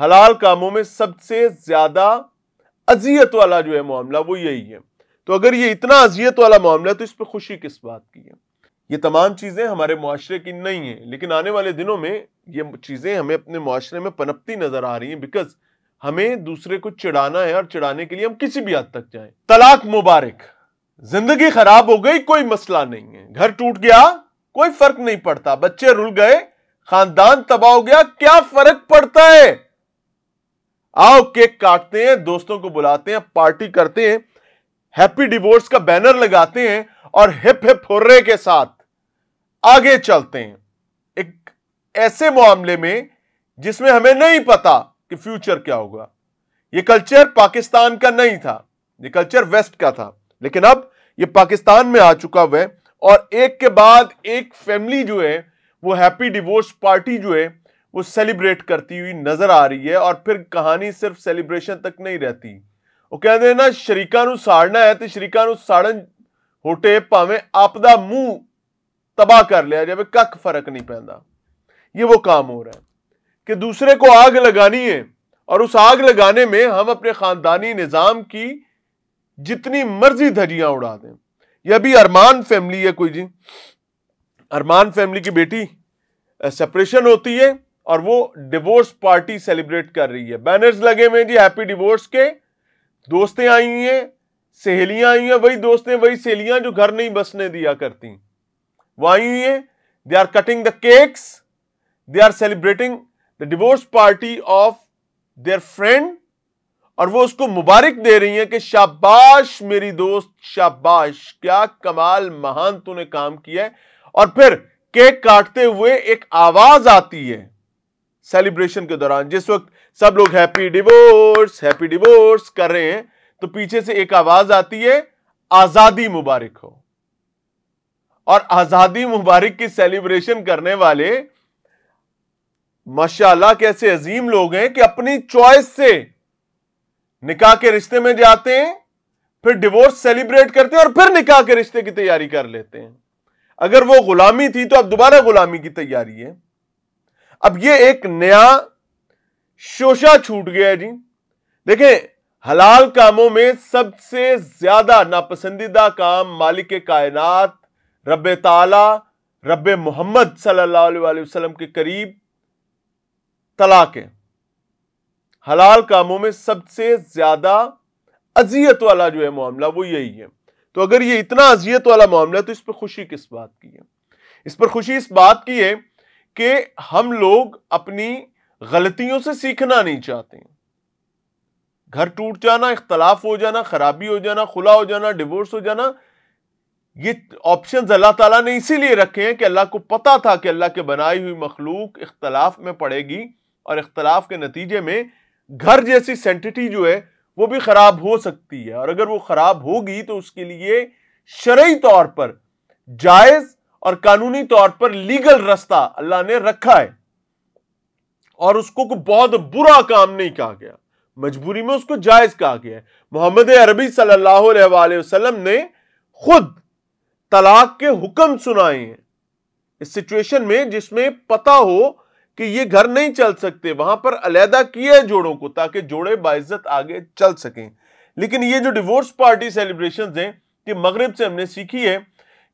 हलाल कामों में सबसे ज्यादा अजियत वाला जो है मामला वो यही है तो अगर ये इतना अजियत वाला मामला है तो इस पर खुशी किस बात की है ये तमाम चीज़ें हमारे माशरे की नहीं है लेकिन आने वाले दिनों में ये चीज़ें हमें अपने माशरे में पनपती नजर आ रही हैं बिकॉज हमें दूसरे को चिड़ाना है और चिड़ाने के लिए हम किसी भी हद तक जाएं तलाक मुबारक जिंदगी खराब हो गई कोई मसला नहीं है घर टूट गया कोई फर्क नहीं पड़ता बच्चे रुल गए खानदान तबाह हो गया क्या फर्क पड़ता है आओ केक काटते हैं दोस्तों को बुलाते हैं पार्टी करते हैं हैप्पी डिवोर्स का बैनर लगाते हैं और हिप हिप हुर्रे के साथ आगे चलते हैं एक ऐसे मामले में जिसमें हमें नहीं पता कि फ्यूचर क्या होगा यह कल्चर पाकिस्तान का नहीं था यह कल्चर वेस्ट का था लेकिन अब यह पाकिस्तान में आ चुका हुआ है और एक के बाद एक फैमिली जो है वो हैप्पी डिवोर्स पार्टी जो है वो सेलिब्रेट करती हुई नजर आ रही है और फिर कहानी सिर्फ सेलिब्रेशन तक नहीं रहती वो कहते हैं ना शरीका साड़ना है तो ਸ਼ਰੀਕਾਂ ਨੂੰ ਸਾੜਨ ਹੋਟੇ ਭਾਵੇਂ ਆਪ ਦਾ ਮੂੰਹ ਤਬਾਹ ਕਰ ਲਿਆ ਜਾਵੇ नहीं पैदा ये वो काम हो रहा है कि दूसरे को आग लगानी है और उस आग लगाने में हम अपने खानदानी निज़ाम की जितनी मर्जी धजियां उड़ा दें यह भी अरमान फैमिली है कोई जी अरमान फैमिली की बेटी सेपरेशन होती है और वो डिवोर्स पार्टी सेलिब्रेट कर रही है बैनर्स लगे हुए जी हैप्पी डिवोर्स के दोस्तें आई हुई हैं सहेलियां आई हैं वही दोस्तें वही सहेलियां जो घर नहीं बसने दिया करती वो आई हुई हैं they are cutting the cakes they are celebrating the divorce party of their friend और वो उसको मुबारक दे रही हैं कि शाबाश मेरी दोस्त शाबाश क्या कमाल महान तूने काम किया है और फिर केक काटते हुए एक आवाज आती है सेलिब्रेशन के दौरान जिस वक्त सब लोग हैप्पी डिवोर्स हैप्पी डिवोर्स कर रहे हैं तो पीछे से एक आवाज आती है आजादी मुबारक हो और आजादी मुबारक की सेलिब्रेशन करने वाले माशाल्लाह कैसे अजीम लोग हैं कि अपनी चॉइस से निकाह के रिश्ते में जाते हैं फिर डिवोर्स सेलिब्रेट करते हैं और फिर निकाह के रिश्ते की तैयारी कर लेते हैं अगर वो गुलामी थी तो अब दोबारा गुलामी की तैयारी है अब ये एक नया शोशा छूट गया है जी देखें हलाल कामों में सबसे ज्यादा नापसंदीदा काम मालिक कायनात रब ताला रब मोहम्मद सल्लल्लाहु वसल्लम के करीब तलाक है हलाल कामों में सबसे ज्यादा अजियत वाला जो है मामला वो यही है तो अगर ये इतना अजियत वाला मामला है तो इस पर खुशी किस बात की है इस पर खुशी इस बात की है कि हम लोग अपनी गलतियों से सीखना नहीं चाहते घर टूट जाना इख्तलाफ हो जाना खराबी हो जाना खुला हो जाना डिवोर्स हो जाना ये ऑप्शन अल्लाह ताला ने इसीलिए रखे हैं कि अल्लाह को पता था कि अल्लाह के बनाई हुई मखलूक इख्तलाफ में पड़ेगी और इख्तलाफ के नतीजे में घर जैसी सेंटिटी जो है वो भी खराब हो सकती है और अगर वो खराब होगी तो उसके लिए शर्य तौर पर जायज़ और कानूनी तौर पर लीगल रास्ता अल्लाह ने रखा है और उसको को बहुत बुरा काम नहीं कहा गया मजबूरी में उसको जायज कहा गया है मोहम्मद अरबी सल्लल्लाहु अलैहि वसल्लम ने खुद तलाक के हुक्म सुनाए हैं इस सिचुएशन में जिसमें पता हो कि ये घर नहीं चल सकते वहां पर अलहदा किए जोड़ों को ताकि जोड़े बाइज्जत आगे चल सकें लेकिन ये जो डिवोर्स पार्टी सेलिब्रेशन हैं कि मगरब से हमने सीखी है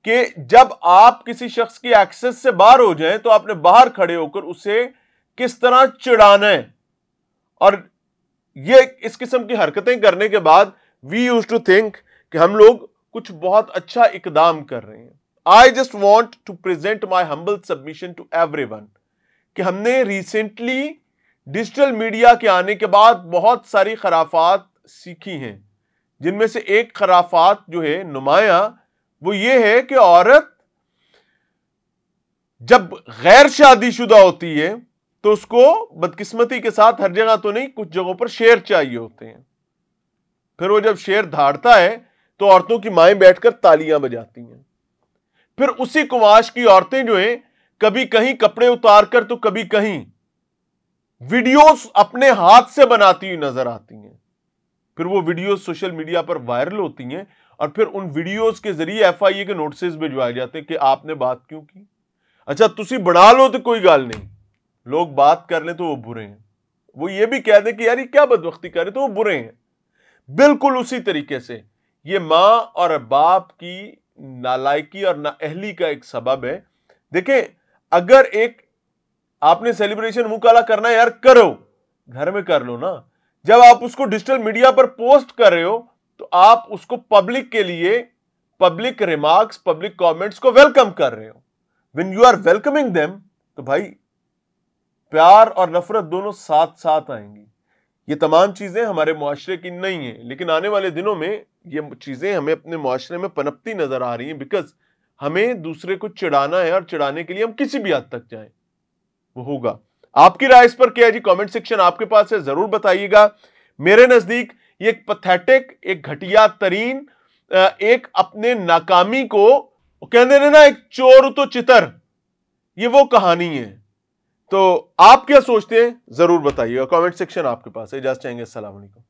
कि जब आप किसी शख्स की एक्सेस से बाहर हो जाए तो आपने बाहर खड़े होकर उसे किस तरह चिड़ाना है और ये इस किस्म की हरकतें करने के बाद वी यूज टू थिंक कि हम लोग कुछ बहुत अच्छा इकदाम कर रहे हैं I just want to present my humble submission to every one कि हमने रिसेंटली डिजिटल मीडिया के आने के बाद बहुत सारी खराफात सीखी हैं जिनमें से एक खराफात जो है नुमाया वो ये है कि औरत जब गैर शादीशुदा होती है तो उसको बदकिस्मती के साथ हर जगह तो नहीं कुछ जगहों पर शेर चाहिए होते हैं फिर वो जब शेर धाड़ता है तो औरतों की माए बैठकर तालियां बजाती हैं फिर उसी कुमाश की औरतें जो हैं कभी कहीं कपड़े उतार कर तो कभी कहीं वीडियोस अपने हाथ से बनाती हुई नजर आती हैं फिर वो वीडियोस सोशल मीडिया पर वायरल होती हैं और फिर उन वीडियोस के जरिए एफआईए के नोटिस भिजवाए जाते हैं कि आपने बात क्यों की अच्छा तुम बना लो तो कोई गाल नहीं लोग बात कर ले तो वो बुरे हैं वो ये भी कह दें कि यार ये क्या बदबख्ती करे तो वो बुरे हैं बिल्कुल उसी तरीके से ये माँ और बाप की नालायकी और नाअहली का एक सबब है देखें अगर एक आपने सेलिब्रेशन मुंह काला करना है यार करो घर में कर लो ना जब आप उसको डिजिटल मीडिया पर पोस्ट कर रहे हो तो आप उसको पब्लिक के लिए पब्लिक रिमार्क्स पब्लिक कमेंट्स को वेलकम कर रहे हो when you are welcoming them तो भाई प्यार और नफरत दोनों साथ साथ आएंगी ये तमाम चीज़ें हमारे माशरे की नहीं है लेकिन आने वाले दिनों में ये चीज़ें हमें अपने माशरे में पनपती नज़र आ रही हैं बिकॉज हमें दूसरे को चिड़ाना है और चिड़ाने के लिए हम किसी भी हद तक जाएं वो होगा आपकी राय इस पर क्या है जी कमेंट सेक्शन आपके पास है ज़रूर बताइएगा मेरे नज़दीक ये एक पथेटिक एक घटिया तरीन एक अपने नाकामी को कहते हैं ना एक चोर तो चितर ये वो कहानी है तो आप क्या सोचते हैं जरूर बताइएगा कमेंट सेक्शन आपके पास है इजाज़ चाहेंगे असलम